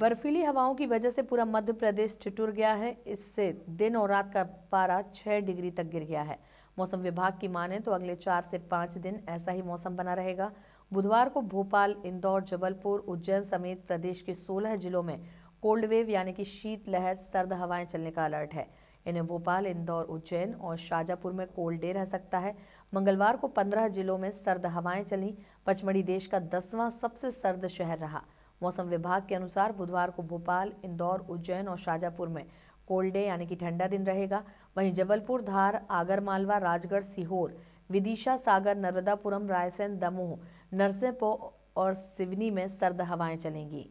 बर्फीली हवाओं की वजह से पूरा मध्य प्रदेश ठिठुर गया है इससे दिन और रात का पारा छह डिग्री तक गिर गया है मौसम विभाग की माने तो अगले चार से पांच दिन ऐसा ही मौसम बना रहेगा बुधवार को भोपाल इंदौर जबलपुर उज्जैन समेत प्रदेश के सोलह जिलों में कोल्ड वेव यानी कि शीतलहर सर्द हवाएं चलने का अलर्ट है इन्हें भोपाल इंदौर उज्जैन और शाजापुर में कोल्ड डे रह सकता है मंगलवार को पंद्रह जिलों में सर्द हवाएं चली पचमढ़ी देश का दसवां सबसे सर्द शहर रहा मौसम विभाग के अनुसार बुधवार को भोपाल इंदौर उज्जैन और शाजापुर में कोल्ड डे यानी कि ठंडा दिन रहेगा वहीं जबलपुर धार आगरमालवा राजगढ़ सीहोर विदिशा सागर नर्मदापुरम रायसेन दमोह नरसिंहपुर और सिवनी में सर्द हवाएं चलेंगी